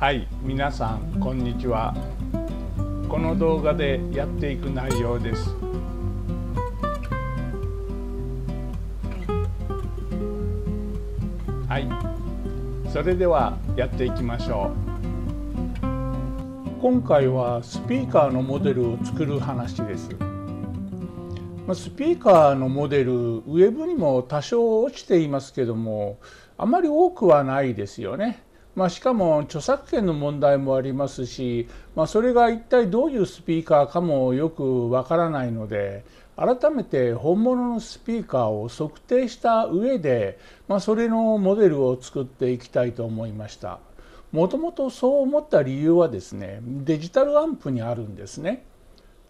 はい皆さんこんにちはこの動画でやっていく内容ですはいそれではやっていきましょう今回はスピーカーのモデルを作る話ですスピーカーのモデルウェブにも多少落ちていますけどもあまり多くはないですよねまあ、しかも著作権の問題もありますし、まあ、それが一体どういうスピーカーかもよくわからないので改めて本物のスピーカーを測定した上で、まあ、それのモデルを作っていきたいと思いました。もともとそう思った理由はですねデジタルアンプにあるんですね。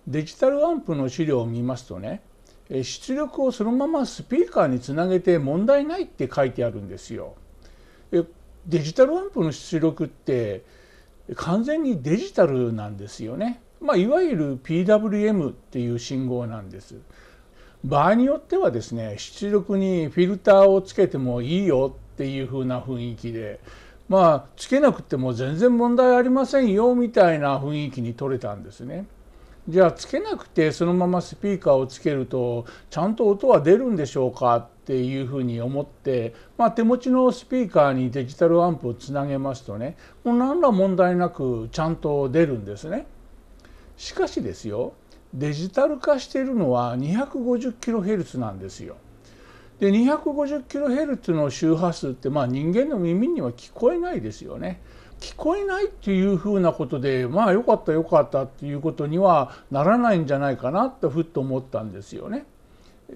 デジタルアンプの資料を見ますとね出力をそのままスピーカーにつなげて問題ないって書いてあるんですよ。デジタル音符の出力って完全にデジタルなんですよね。まあ、いわゆる PWM っていう信号なんです。場合によってはですね出力にフィルターをつけてもいいよっていう風な雰囲気でまあつけなくても全然問題ありませんよみたいな雰囲気に取れたんですね。じゃあつけなくてそのままスピーカーをつけるとちゃんと音は出るんでしょうかっていうふうに思って、まあ、手持ちのスピーカーにデジタルアンプをつなげますとねもう何ら問題なくちゃんと出るんですね。しかしですよデジタル化しているのは 250kHz なんですよ。で 250kHz の周波数ってまあ人間の耳には聞こえないですよね。聞こえないっていうふうなことでまあよかったよかったっていうことにはならないんじゃないかなってふっと思ったんですよね。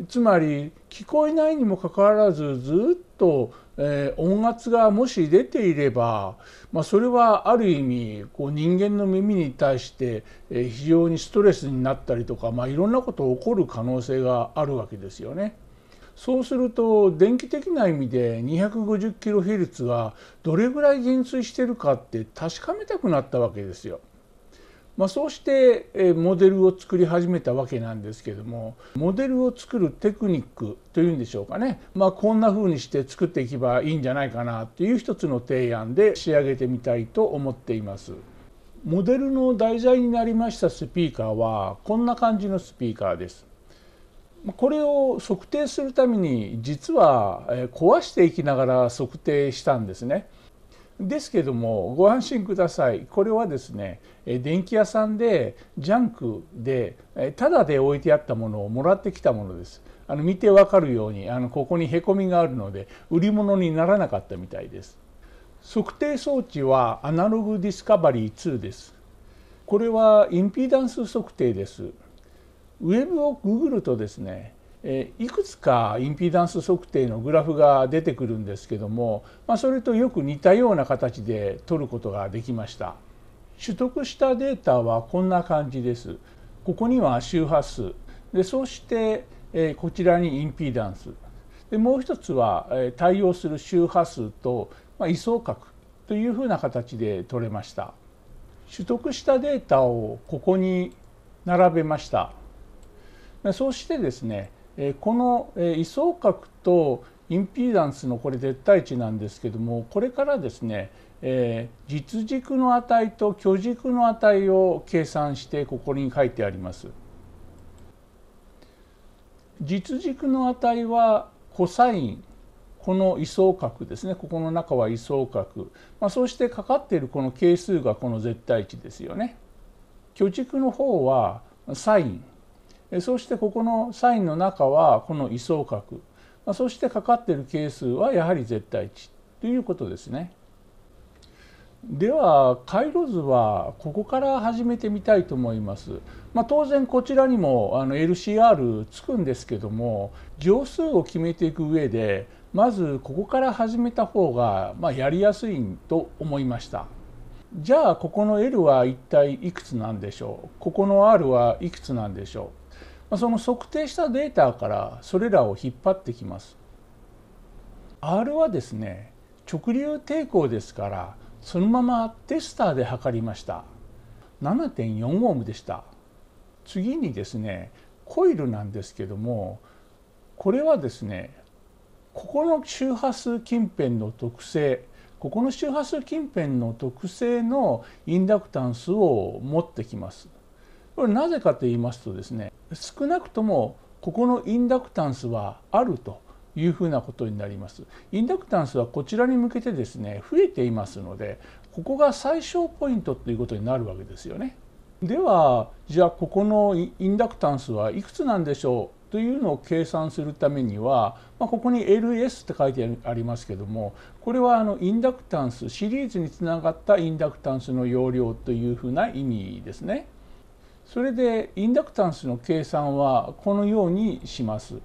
つまり聞こえないにもかかわらずずっと、えー、音圧がもし出ていれば、まあ、それはある意味こう人間の耳に対して、えー、非常にストレスになったりとか、まあ、いろんなこと起こる可能性があるわけですよね。そうすると電気的な意味で 250kHz はどれぐらい減衰してるかって確かめたくなったわけですよ。まあ、そうしてモデルを作り始めたわけなんですけどもモデルを作るテクニックというんでしょうかね、まあ、こんな風にして作っていけばいいんじゃないかなという一つの提案で仕上げてみたいと思っています。モデルの題材になりましたスピーカーはこんな感じのスピーカーです。これを測定するために実は壊していきながら測定したんですね。ですけどもご安心くださいこれはですね電気屋さんでジャンクでただで置いてあったものをもらってきたものですあの見てわかるようにあのここにへこみがあるので売り物にならなかったみたいです測定装置はアナログディスカバリー2ですこれはインピーダンス測定ですウェブをググるとですねいくつかインピーダンス測定のグラフが出てくるんですけども、まあ、それとよく似たような形で取ることができました取得したデータはこんな感じですここには周波数でそして、えこちらにインピーダンスでもう一つは、え対応する周波数と、まあ、位相角というふうな形で取れました取得したデータをここに並べましたそうしてですねこの位相角とインピーダンスのこれ絶対値なんですけどもこれからですね、実軸の値と虚軸の値を計算してここに書いてあります。実軸の値はコサインこの位相角ですねここの中は位相角、まあ、そうしてかかっているこの係数がこの絶対値ですよね。虚軸の方はサインそしてここのサインの中はこの位相角そしてかかっている係数はやはり絶対値ということですね。では回路図はここから始めてみたいと思います。まあ、当然こちらにもあの LCR つくんですけども乗数を決めていく上でまずここから始めた方がまあやりやすいと思いました。じゃあここの L は一体いくつなんでしょうここの R はいくつなんでしょうその測定したデータからそれらを引っ張ってきます。R はですね直流抵抗ですからそのままテスターで測りました。7.4オームでした。次にですねコイルなんですけどもこれはですねここの周波数近辺の特性ここの周波数近辺の特性のインダクタンスを持ってきます。これなぜかと言いますとですね少なくともここのインダクタンスはあるというふうなことになります。インダクタンスはこちらに向けてですね増えていますのでここが最小ポイントということになるわけですよね。ではじゃあここのインダクタンスはいくつなんでしょうというのを計算するためには、まあ、ここに LS って書いてありますけどもこれはあのインダクタンスシリーズにつながったインダクタンスの容量というふうな意味ですね。それでインダクタンスの計算はこのようにします。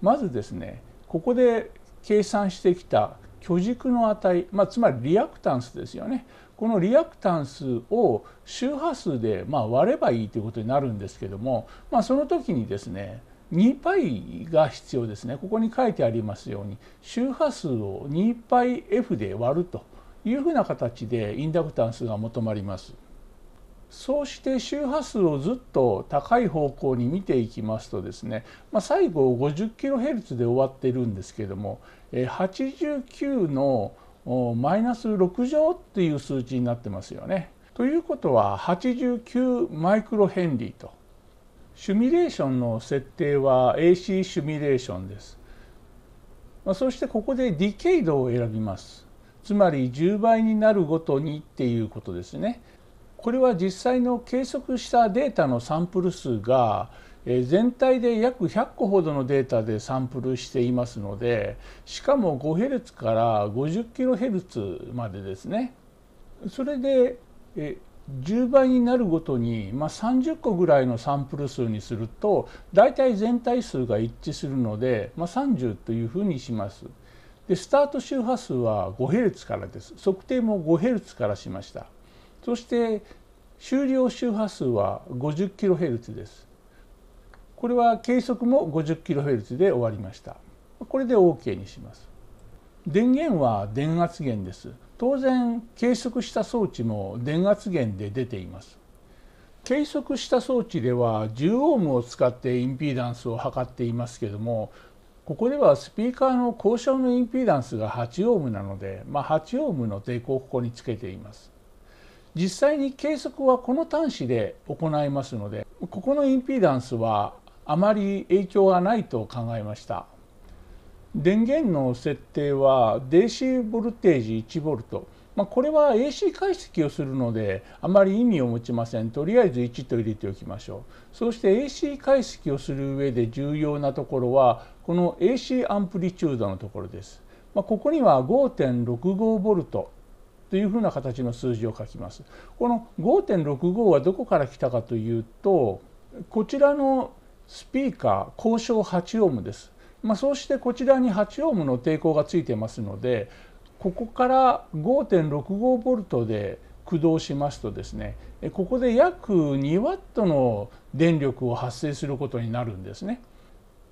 まずですねここで計算してきた居軸の値、まあ、つまりリアクタンスですよねこのリアクタンスを周波数でま割ればいいということになるんですけども、まあ、その時にですね 2π が必要ですねここに書いてありますように周波数を 2πf で割るというふうな形でインダクタンスが求まります。そうして周波数をずっと高い方向に見ていきますとですね、まあ、最後 50kHz で終わってるんですけども89のマイナス6乗っていう数値になってますよね。ということは89マイクロヘンリーとシミュレーションの設定は AC シミュレーションです。まあ、そしてここでディケイドを選びます。つまり10倍になるごとにっていうことですね。これは実際の計測したデータのサンプル数が全体で約100個ほどのデータでサンプルしていますのでしかも 5Hz から 50kHz までですねそれで10倍になるごとに、まあ、30個ぐらいのサンプル数にすると大体全体数が一致するので、まあ、30というふうにします。でスタート周波数は 5Hz からです測定も 5Hz からしました。そして終了周波数は 50kHz です。これは計測も 50kHz で終わりました。これで OK にします。電源は電圧源です。当然計測した装置も電圧源で出ています。計測した装置では1 0ムを使ってインピーダンスを測っていますけれどもここではスピーカーの交渉のインピーダンスが8ムなので、まあ、8ムの抵抗をここにつけています。実際に計測はこの端子で行いますのでここのインピーダンスはあまり影響がないと考えました電源の設定は DC ボルテージ 1V まあ、これは AC 解析をするのであまり意味を持ちませんとりあえず1と入れておきましょうそして AC 解析をする上で重要なところはこの AC アンプリチュードのところです、まあ、ここには 5.65V というふな形の数字を書きます。この5.65はどこから来たかというとこちらのスピーカー交渉8オームです。まあ、そうしてこちらに8オームの抵抗がついてますのでここから5.65ボルトで駆動しますとですねここで約2ワットの電力を発生することになるんですね。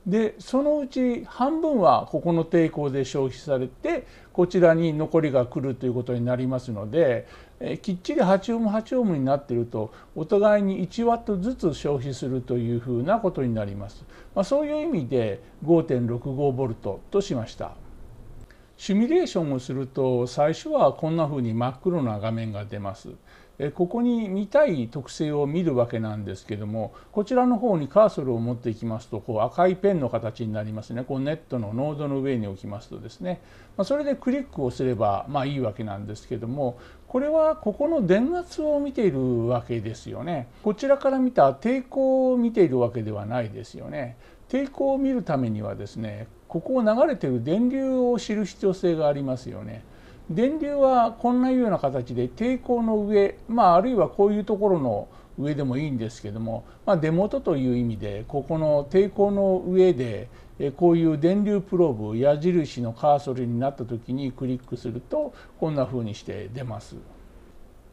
でそのうち半分はここの抵抗で消費されてこちらに残りが来るということになりますので、えきっちり8オーム8オームになっているとお互いに1ワットずつ消費するというふうなことになります、まあ、そういう意味で5.65ボルトとしました。シミュレーションをすると最初はこんな風に真っ黒な画面が出ます。ここに見たい特性を見るわけなんですけどもこちらの方にカーソルを持っていきますとこう赤いペンの形になりますねこうネットのノードの上に置きますとですね、まそれでクリックをすればまあいいわけなんですけどもこれはここの電圧を見ているわけですよねこちらから見た抵抗を見ているわけではないですよね抵抗を見るためにはですねここを流れてる電流を知る必要性がありますよね。電流はこんなような形で抵抗の上、まあ、あるいはこういうところの上でもいいんですけども、まあ、出元という意味でここの抵抗の上でこういう電流プローブ矢印のカーソルになった時にクリックするとこんな風にして出ます。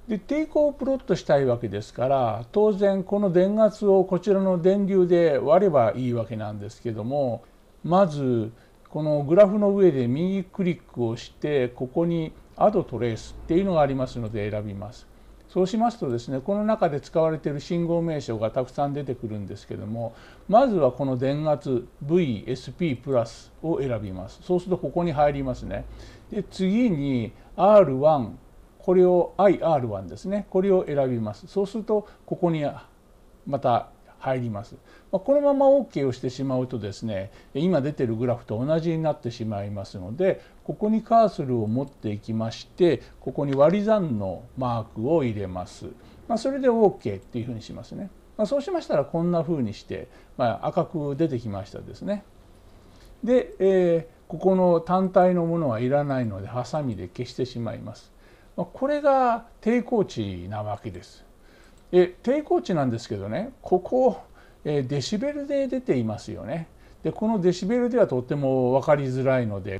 で抵抗をプロットしたいわけですから当然この電圧をこちらの電流で割ればいいわけなんですけどもまずこのグラフの上で右クリックをしてここにアドトレースっていうのがありますので選びます。そうしますとですねこの中で使われている信号名称がたくさん出てくるんですけどもまずはこの電圧 VSP プラスを選びますそうするとここに入りますねで次に R1 これを IR1 ですねこれを選びますそうするとここにまた入ります。まあ、このまま OK をしてしまうとですね今出てるグラフと同じになってしまいますのでここにカーソルを持っていきましてここに割り算のマークを入れます。まあ、それで OK っていうふうにしますね。まあ、そうしましたらこんなふうにして、まあ、赤く出てきましたですね。で、えー、ここの単体のものはいらないのでハサミで消してしまいます。まあ、これが抵抗値なわけです。え抵抗値なんですけどねここ、えデシベルで出ていますよね。でこのデシベルではとっても分かりづらいので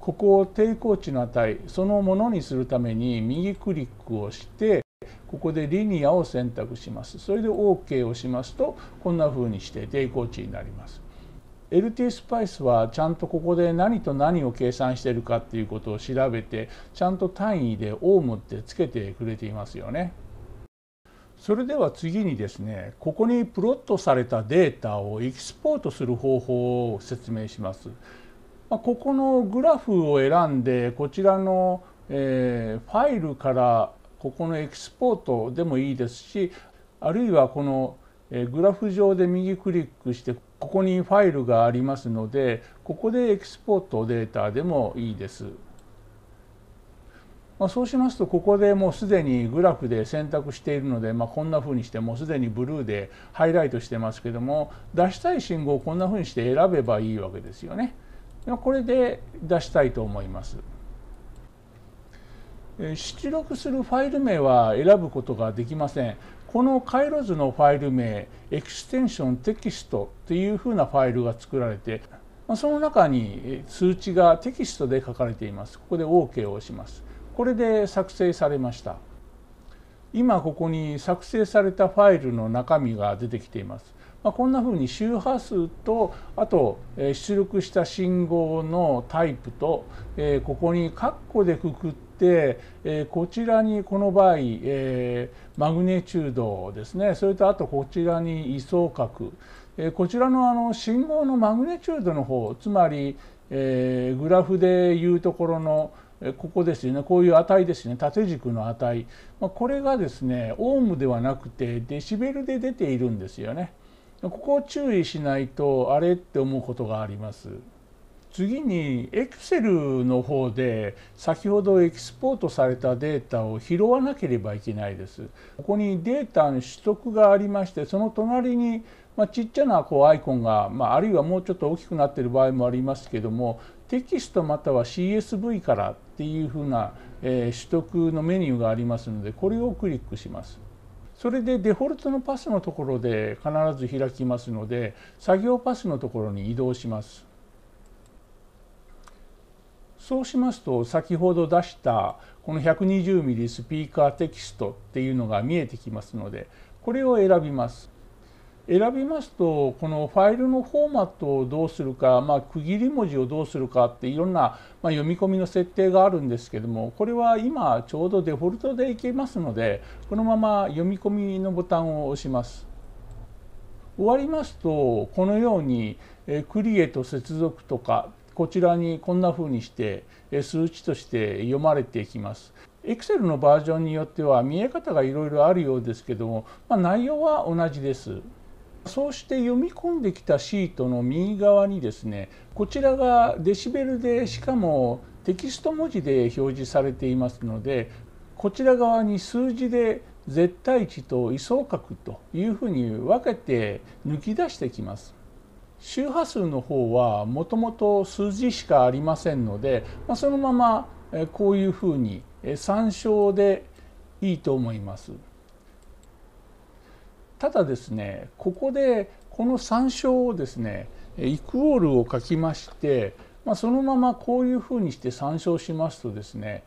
ここを抵抗値の値そのものにするために右クリックをしてここでリニアを選択しますそれで OK をしますとこんな風にして抵抗値になります LT スパイスはちゃんとここで何と何を計算してるかっていうことを調べてちゃんと単位でオームってつけてくれていますよねそれでは次にですねここにプロットされたデータをエキスポートする方法を説明します。まあ、ここのグラフを選んでこちらの、えー、ファイルからここのエキスポートでもいいですしあるいはこのグラフ上で右クリックしてここにファイルがありますのでここでエキスポートデータでもいいです。まあ、そうしますとここでもうすでにグラフで選択しているので、まあ、こんなふうにしてもうすでにブルーでハイライトしてますけども出したい信号をこんなふうにして選べばいいわけですよね。これで出したいと思います。出力するファイル名は選ぶことができません。この回路図のファイル名エクステンションテキストというふうなファイルが作られてその中に数値がテキストで書かれています。ここで OK を押します。これで作成されました今ここに作成されたファイルの中身が出てきています、まあ、こんなふうに周波数とあと出力した信号のタイプとここにカッコでくくってこちらにこの場合マグネチュードですねそれとあとこちらに位相角こちらのあの信号のマグネチュードの方つまりグラフでいうところのここですよねこういう値ですね縦軸の値、まこれがですねオームではなくてデシベルで出ているんですよねここを注意しないとあれって思うことがあります次にエクセルの方で先ほどエキスポートされたデータを拾わなければいけないですここにデータの取得がありましてその隣にまあ、ちっちゃなこうアイコンが、まあ、あるいはもうちょっと大きくなってる場合もありますけどもテキストまたは CSV からっていうふうな、え取得のメニューがありますのでこれをクリックします。それでデフォルトのパスのところで必ず開きますので作業パスのところに移動します。そうしますと先ほど出したこの 120mm スピーカーテキストっていうのが見えてきますのでこれを選びます。選びますとこのファイルのフォーマットをどうするか、まあ、区切り文字をどうするかっていろんな、まあ、読み込みの設定があるんですけどもこれは今ちょうどデフォルトでいけますのでこのまま読み込みのボタンを押します。終わりますとこのように、えクリエと接続とかこちらにこんな風にして数値として読まれていきます。Excel のバージョンによっては見え方がいろいろあるようですけども、まあ、内容は同じです。そうして読み込んできたシートの右側にですねこちらがデシベルでしかもテキスト文字で表示されていますのでこちら側に数字で絶対値と位相角というふうに分けて抜き出してきます。周波数の方はもともと数字しかありませんので、まあ、そのままこういうふうに参照でいいと思います。ただですねここでこの参照をですねイクオールを書きまして、まあ、そのままこういうふうにして参照しますとですね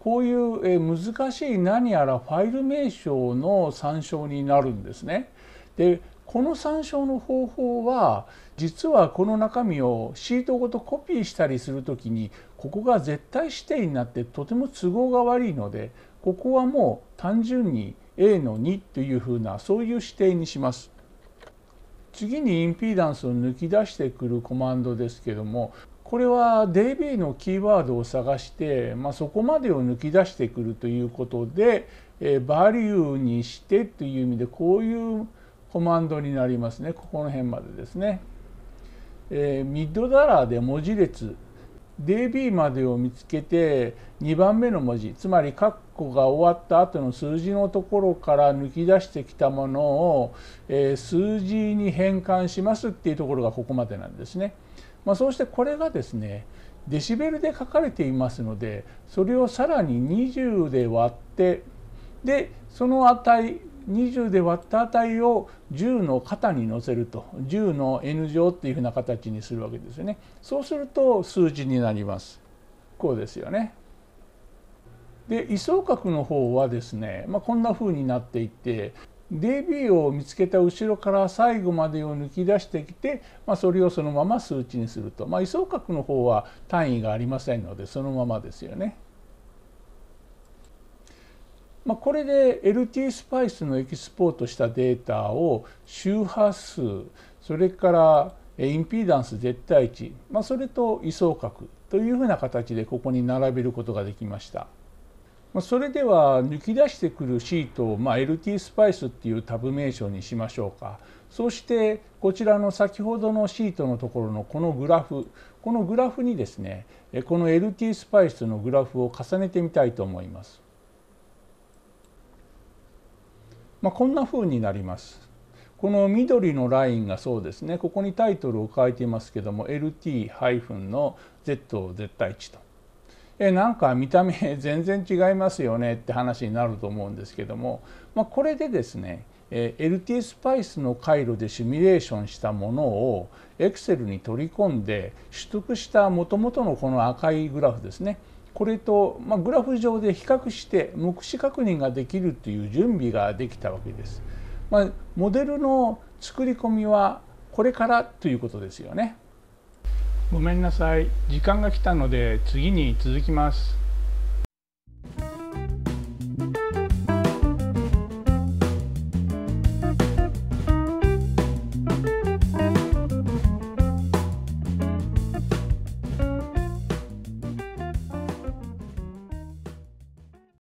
こういう難しい何やらファイル名称の参照になるんですね。でこの参照の方法は実はこの中身をシートごとコピーしたりする時にここが絶対指定になってとても都合が悪いのでここはもう単純に A の2というふうなそういう指定にします。次にインピーダンスを抜き出してくるコマンドですけどもこれは DB のキーワードを探して、まあ、そこまでを抜き出してくるということで、えバリューにしてという意味でこういうコマンドになりますねここの辺までですね。えー、ミッドダラーで文字列 DB までを見つけて2番目の文字つまり括弧が終わった後の数字のところから抜き出してきたものを、えー、数字に変換しますっていうところがここまでなんですね。まあ、そうしてこれがですねデシベルで書かれていますのでそれをさらに20で割ってでその値20で割った値を10の型に乗せると10の n 乗っていうふうな形にするわけですよね。そうすると数字になります。こうですよね。で位相角の方はですね、まあ、こんなふうになっていて DB を見つけた後ろから最後までを抜き出してきて、まあ、それをそのまま数値にすると、まあ、位相角の方は単位がありませんのでそのままですよね。まあ、これで LT スパイスのエキスポートしたデータを周波数それからインピーダンス絶対値、まあ、それと位相角というふうな形でここに並べることができました。それでは抜き出してくるシートを、まあ、LT スパイスっていうタブ名称にしましょうかそしてこちらの先ほどのシートのところのこのグラフこのグラフにですねこの LT スパイスのグラフを重ねてみたいと思います。まあ、こんな風になります。この緑のラインがそうですねここにタイトルを書いていますけども LT- の Z を絶対値と。えなんか見た目 全然違いますよねって話になると思うんですけども、まあ、これでですね LT スパイスの回路でシミュレーションしたものを Excel に取り込んで取得したもともとのこの赤いグラフですねこれと、まあ、グラフ上で比較して目視確認ができるという準備ができたわけです。まあ、モデルの作り込みはこれからということですよね。ごめんなさい時間が来たので次に続きます。